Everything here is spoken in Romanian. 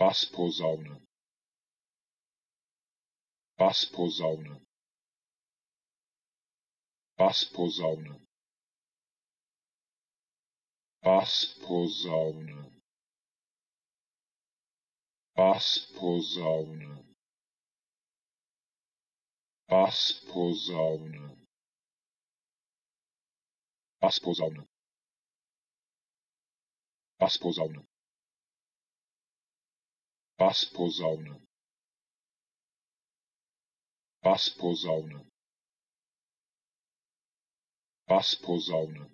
Bassposaune Bassposaune Bassposaune Bassposaune Bassposaune Bassposaune Bassposaune Bassposaune bassposaune bassposaune bassposaune